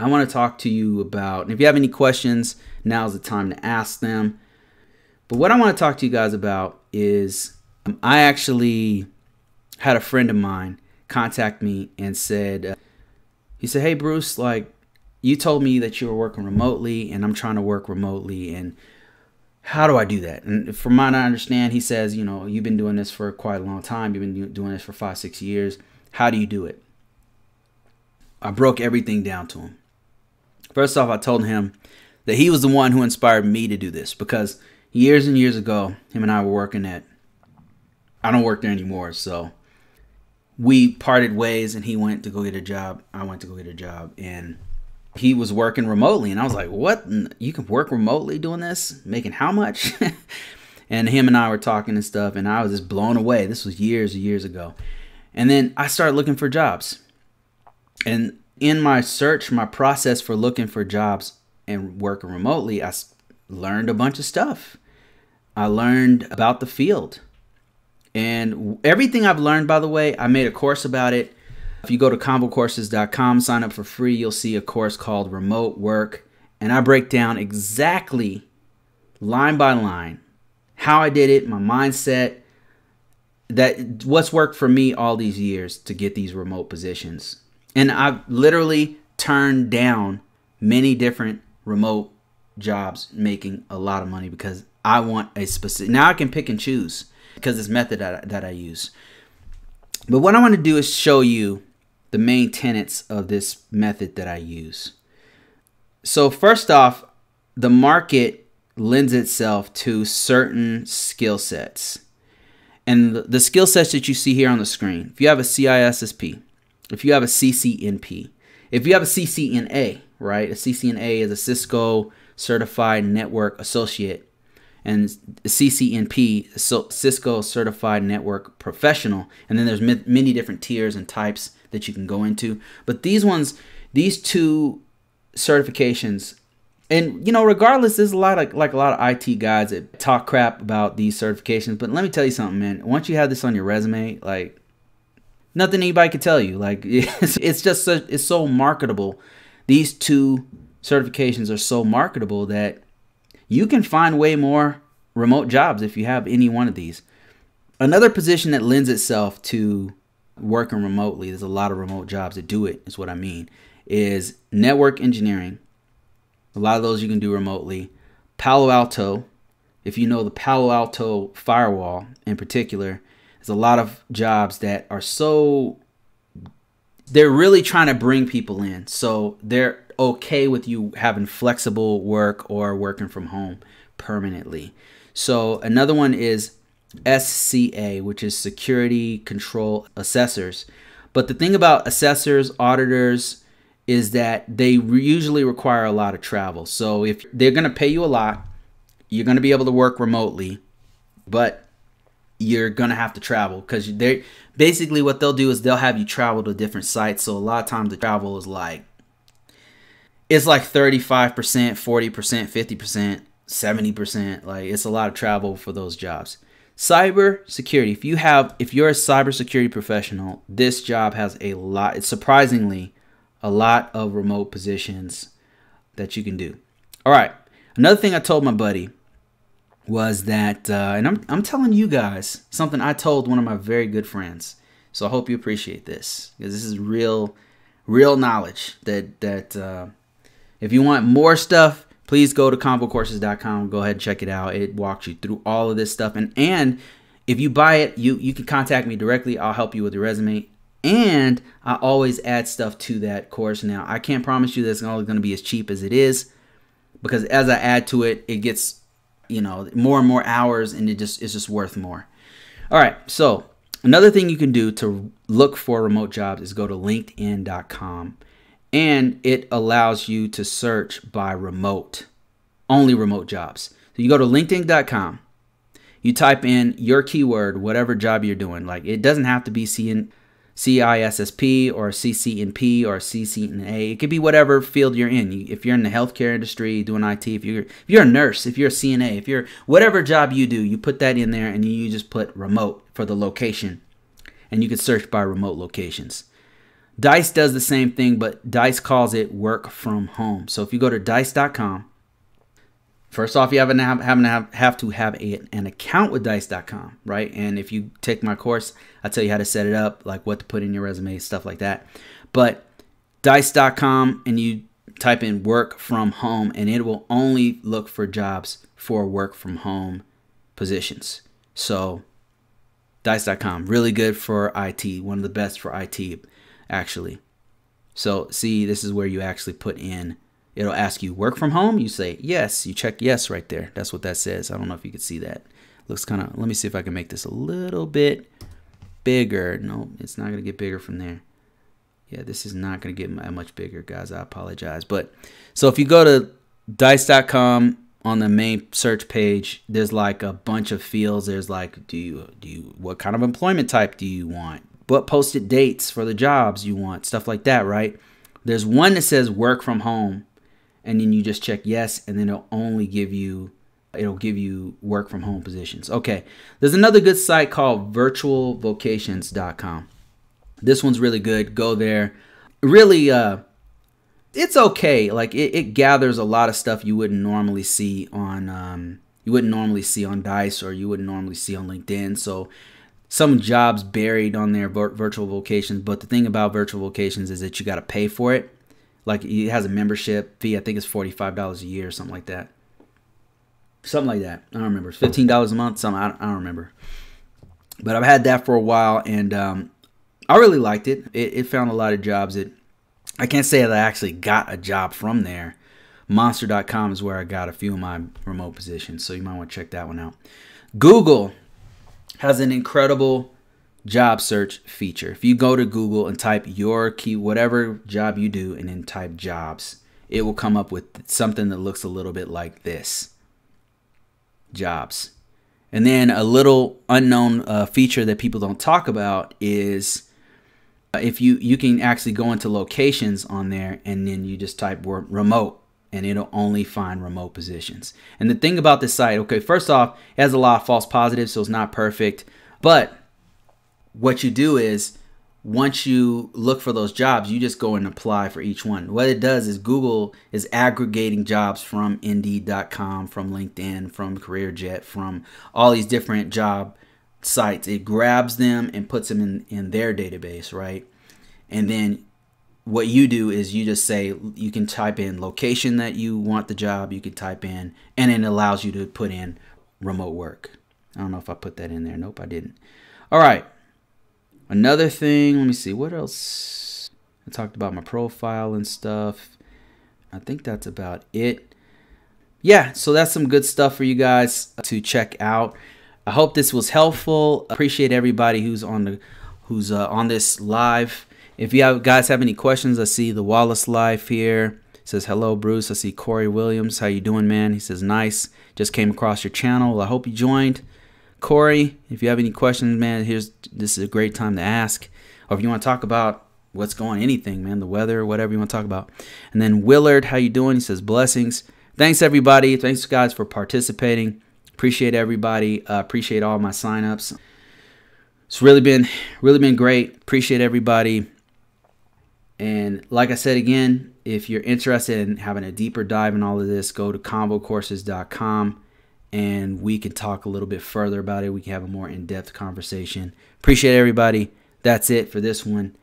I want to talk to you about. And if you have any questions, now's the time to ask them. But what I want to talk to you guys about is um, I actually had a friend of mine contact me and said, uh, he said, hey, Bruce, like, you told me that you were working remotely and I'm trying to work remotely. And how do I do that? And from what I understand, he says, you know, you've been doing this for quite a long time. You've been doing this for five, six years. How do you do it? I broke everything down to him. First off, I told him that he was the one who inspired me to do this because years and years ago, him and I were working at, I don't work there anymore, so we parted ways and he went to go get a job. I went to go get a job and he was working remotely. And I was like, what? You can work remotely doing this? Making how much? and him and I were talking and stuff, and I was just blown away. This was years and years ago. And then I started looking for jobs. And in my search, my process for looking for jobs and working remotely, I learned a bunch of stuff. I learned about the field. And everything I've learned, by the way, I made a course about it. If you go to combocourses.com, sign up for free, you'll see a course called Remote Work. And I break down exactly line by line how I did it, my mindset, that what's worked for me all these years to get these remote positions and I've literally turned down many different remote jobs making a lot of money because I want a specific. Now I can pick and choose because this method that I, that I use. But what I want to do is show you the main tenets of this method that I use. So first off, the market lends itself to certain skill sets. And the skill sets that you see here on the screen, if you have a CISSP, if you have a CCNP, if you have a CCNA, right? A CCNA is a Cisco Certified Network Associate, and CCNP, Cisco Certified Network Professional. And then there's many different tiers and types that you can go into. But these ones, these two certifications, and you know, regardless, there's a lot of like a lot of IT guys that talk crap about these certifications. But let me tell you something, man. Once you have this on your resume, like nothing anybody could tell you. Like it's, it's just so, it's so marketable. These two certifications are so marketable that you can find way more remote jobs if you have any one of these. Another position that lends itself to working remotely, there's a lot of remote jobs that do it, is what I mean, is network engineering. A lot of those you can do remotely. Palo Alto, if you know the Palo Alto firewall in particular, there's a lot of jobs that are so they're really trying to bring people in. So they're okay with you having flexible work or working from home permanently. So another one is SCA, which is security control assessors. But the thing about assessors, auditors, is that they usually require a lot of travel. So if they're going to pay you a lot, you're going to be able to work remotely, but you're gonna have to travel because they basically what they'll do is they'll have you travel to different sites. So a lot of times the travel is like it's like 35%, 40%, 50%, 70%. Like it's a lot of travel for those jobs. Cyber security. If you have if you're a cybersecurity professional, this job has a lot, it's surprisingly a lot of remote positions that you can do. All right. Another thing I told my buddy was that, uh, and I'm, I'm telling you guys something I told one of my very good friends. So I hope you appreciate this because this is real, real knowledge that, that, uh, if you want more stuff, please go to convocourses.com. Go ahead and check it out. It walks you through all of this stuff. And, and if you buy it, you, you can contact me directly. I'll help you with your resume. And I always add stuff to that course. Now I can't promise you that's it's going to be as cheap as it is because as I add to it, it gets you know more and more hours and it just is just worth more all right so another thing you can do to look for remote jobs is go to linkedin.com and it allows you to search by remote only remote jobs so you go to linkedin.com you type in your keyword whatever job you're doing like it doesn't have to be seeing CISSP or CCNP or CCNA. It could be whatever field you're in. If you're in the healthcare industry, doing IT, if you're if you're a nurse, if you're a CNA, if you're whatever job you do, you put that in there and you just put remote for the location. And you can search by remote locations. Dice does the same thing, but Dice calls it work from home. So if you go to dice.com, First off, you have, an, have, have, have to have a, an account with Dice.com, right? And if you take my course, I tell you how to set it up, like what to put in your resume, stuff like that. But Dice.com, and you type in work from home, and it will only look for jobs for work from home positions. So Dice.com, really good for IT, one of the best for IT, actually. So see, this is where you actually put in It'll ask you work from home. You say yes. You check yes right there. That's what that says. I don't know if you can see that. Looks kind of, let me see if I can make this a little bit bigger. No, it's not going to get bigger from there. Yeah, this is not going to get much bigger, guys. I apologize. But so if you go to dice.com on the main search page, there's like a bunch of fields. There's like, do you, do you, what kind of employment type do you want? What posted dates for the jobs you want? Stuff like that, right? There's one that says work from home and then you just check yes and then it'll only give you it'll give you work from home positions. Okay. There's another good site called virtualvocations.com. This one's really good. Go there. Really uh it's okay. Like it, it gathers a lot of stuff you wouldn't normally see on um you wouldn't normally see on Dice or you wouldn't normally see on LinkedIn. So some jobs buried on their virtual vocations, but the thing about virtual vocations is that you got to pay for it. Like it has a membership fee. I think it's forty five dollars a year or something like that. Something like that. I don't remember. fifteen dollars a month. Something I don't, I don't, remember. But I've had that for a while, and um, I really liked it. it. It found a lot of jobs. It I can't say that I actually got a job from there. Monster.com is where I got a few of my remote positions, so you might want to check that one out. Google has an incredible job search feature. If you go to Google and type your key, whatever job you do, and then type jobs, it will come up with something that looks a little bit like this jobs. And then a little unknown uh, feature that people don't talk about is uh, if you you can actually go into locations on there and then you just type remote and it'll only find remote positions. And the thing about this site, okay, first off, it has a lot of false positives, so it's not perfect, but what you do is once you look for those jobs, you just go and apply for each one. What it does is Google is aggregating jobs from Indeed.com, from LinkedIn, from CareerJet, from all these different job sites. It grabs them and puts them in, in their database, right? And then what you do is you just say you can type in location that you want the job you can type in and it allows you to put in remote work i don't know if i put that in there nope i didn't all right Another thing, let me see, what else? I talked about my profile and stuff. I think that's about it. Yeah, so that's some good stuff for you guys to check out. I hope this was helpful. Appreciate everybody who's on the who's uh, on this live. If you have, guys have any questions, I see the Wallace live here. says hello, Bruce. I see Corey Williams. How you doing, man? He says nice. Just came across your channel. I hope you joined. Corey, if you have any questions, man, here's this is a great time to ask. Or if you want to talk about what's going, anything, man, the weather, whatever you want to talk about. And then Willard, how you doing? He says blessings. Thanks everybody. Thanks guys for participating. Appreciate everybody. Uh, appreciate all my signups. It's really been really been great. Appreciate everybody. And like I said again, if you're interested in having a deeper dive in all of this, go to combocourses.com and we can talk a little bit further about it. We can have a more in depth conversation. Appreciate everybody. That's it for this one.